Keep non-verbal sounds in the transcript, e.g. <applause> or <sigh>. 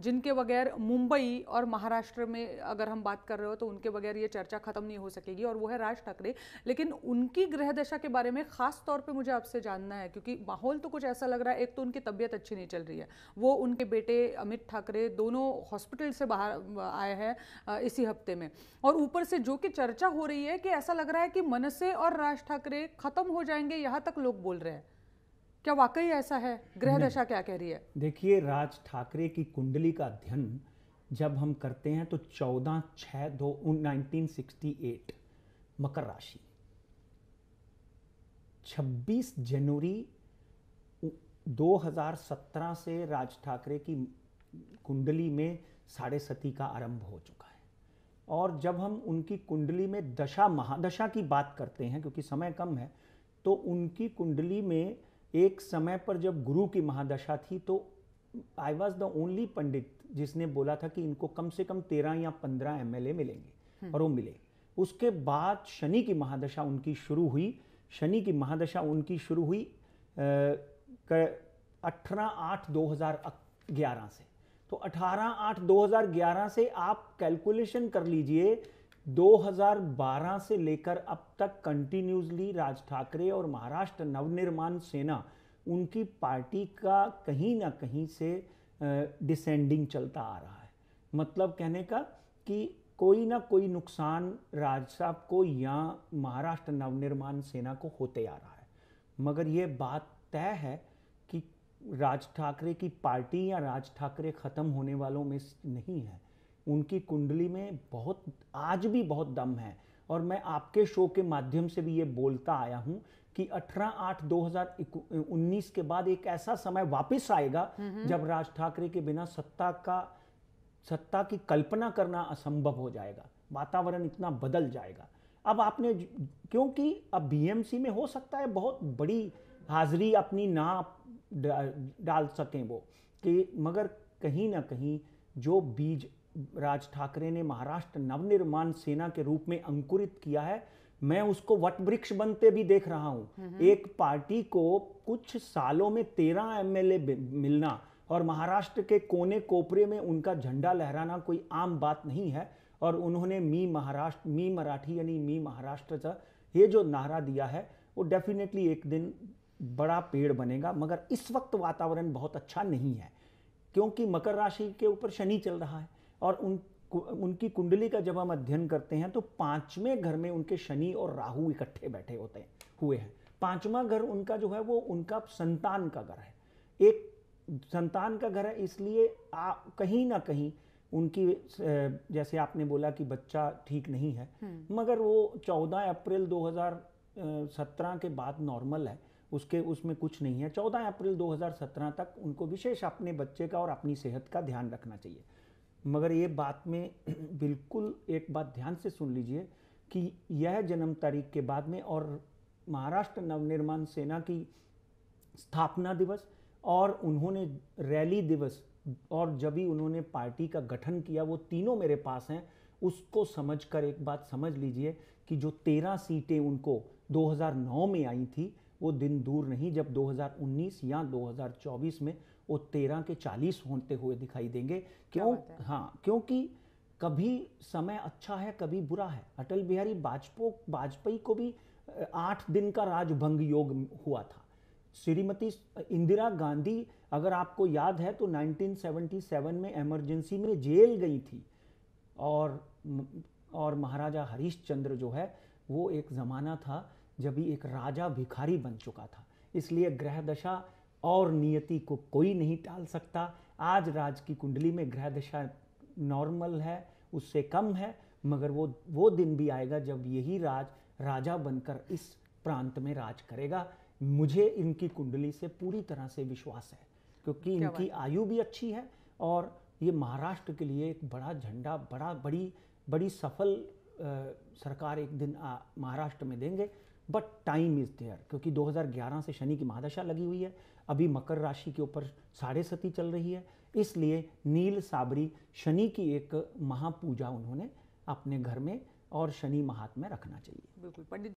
जिनके बगैर मुंबई और महाराष्ट्र में अगर हम बात कर रहे हो तो उनके बगैर ये चर्चा खत्म नहीं हो सकेगी और वो है राज ठाकरे लेकिन उनकी ग्रह दशा के बारे में खास तौर पे मुझे आपसे जानना है क्योंकि माहौल तो कुछ ऐसा लग रहा है एक तो उनकी तबीयत अच्छी नहीं चल रही है वो उनके बेटे अमित ठाकरे दोनों हॉस्पिटल से बाहर आए हैं इसी हफ्ते में और ऊपर से जो कि चर्चा हो रही है कि ऐसा लग रहा है कि मनसे और राज ठाकरे खत्म हो जाएंगे यहाँ तक लोग बोल रहे हैं क्या वाकई ऐसा है ग्रह दशा क्या कह रही है देखिए राज ठाकरे की कुंडली का अध्ययन जब हम करते हैं तो चौदह छः दो नाइनटीन सिक्सटी एट मकर राशि 26 जनवरी 2017 से राज ठाकरे की कुंडली में साढ़े सती का आरंभ हो चुका है और जब हम उनकी कुंडली में दशा महादशा की बात करते हैं क्योंकि समय कम है तो उनकी कुंडली में एक समय पर जब गुरु की महादशा थी तो I was the only pandit जिसने बोला था कि इनको कम से कम तेरह या पंद्रह एम मिलेंगे हम्म। और वो मिले उसके बाद शनि की महादशा उनकी शुरू हुई शनि की महादशा उनकी शुरू हुई अठारह आठ दो हज़ार ग्यारह से तो अठारह आठ दो हजार ग्यारह से आप कैलकुलेशन कर लीजिए 2012 से लेकर अब तक कंटिन्यूसली राज ठाकरे और महाराष्ट्र नवनिर्माण सेना उनकी पार्टी का कहीं ना कहीं से डिसेंडिंग चलता आ रहा है मतलब कहने का कि कोई ना कोई नुकसान राज साहब को या महाराष्ट्र नवनिर्माण सेना को होते आ रहा है मगर ये बात तय है कि राज ठाकरे की पार्टी या राज ठाकरे ख़त्म होने वालों में नहीं है उनकी कुंडली में बहुत आज भी बहुत दम है और मैं आपके शो के माध्यम से भी ये बोलता आया हूँ कि 18 आठ 2019 के बाद एक ऐसा समय वापस आएगा जब राज ठाकरे के बिना सत्ता का सत्ता की कल्पना करना असंभव हो जाएगा वातावरण इतना बदल जाएगा अब आपने क्योंकि अब बीएमसी में हो सकता है बहुत बड़ी हाजिरी अपनी ना डाल सकें वो कि मगर कहीं ना कहीं जो बीज राज ठाकरे ने महाराष्ट्र नवनिर्माण सेना के रूप में अंकुरित किया है मैं उसको वट वृक्ष बनते भी देख रहा हूं हम्म हम्म। एक पार्टी को कुछ सालों में तेरह एमएलए मिलना और महाराष्ट्र के कोने कोपरे में उनका झंडा लहराना कोई आम बात नहीं है और उन्होंने मी महाराष्ट्र मी मराठी यानी मी महाराष्ट्र का ये जो नारा दिया है वो डेफिनेटली एक दिन बड़ा पेड़ बनेगा मगर इस वक्त वातावरण बहुत अच्छा नहीं है क्योंकि मकर राशि के ऊपर शनि चल रहा है और उन उनकी कुंडली का जब हम अध्ययन करते हैं तो पांचवें घर में उनके शनि और राहु इकट्ठे बैठे होते हैं हुए हैं पांचवा घर उनका जो है वो उनका संतान का घर है एक संतान का घर है इसलिए आ, कहीं ना कहीं उनकी जैसे आपने बोला कि बच्चा ठीक नहीं है हम्म। मगर वो 14 अप्रैल 2017 के बाद नॉर्मल है उसके उसमें कुछ नहीं है 14 अप्रैल 2017 तक उनको विशेष अपने बच्चे का और अपनी सेहत का ध्यान रखना चाहिए मगर ये बात में <clears throat> बिल्कुल एक बात ध्यान से सुन लीजिए कि यह जन्म तारीख के बाद में और महाराष्ट्र नवनिर्माण सेना की स्थापना दिवस और उन्होंने रैली दिवस और जब भी उन्होंने पार्टी का गठन किया वो तीनों मेरे पास हैं उसको समझकर एक बात समझ लीजिए कि जो तेरह सीटें उनको 2009 में आई थी वो दिन दूर नहीं जब 2019 या 2024 में वो 13 के 40 होते हुए दिखाई देंगे क्यों हाँ क्योंकि कभी समय अच्छा है कभी बुरा है अटल बिहारी वाजपेयी वाजपेयी को भी आठ दिन का राजभंग योग हुआ था श्रीमती इंदिरा गांधी अगर आपको याद है तो 1977 में इमरजेंसी में जेल गई थी और और महाराजा हरीश चंद्र जो है वो एक ज़माना था जब एक राजा भिखारी बन चुका था इसलिए ग्रह दशा और नियति को कोई नहीं टाल सकता आज राज की कुंडली में ग्रह दशा नॉर्मल है उससे कम है मगर वो वो दिन भी आएगा जब यही राज राजा बनकर इस प्रांत में राज करेगा मुझे इनकी कुंडली से पूरी तरह से विश्वास है क्योंकि इनकी आयु भी अच्छी है और ये महाराष्ट्र के लिए एक बड़ा झंडा बड़ा बड़ी बड़ी सफल आ, सरकार एक दिन महाराष्ट्र में देंगे बट टाइम इज़ देयर क्योंकि 2011 से शनि की महादशा लगी हुई है अभी मकर राशि के ऊपर साढ़े सती चल रही है इसलिए नील साबरी शनि की एक महापूजा उन्होंने अपने घर में और शनि महात्मा रखना चाहिए बिल्कुल पंडित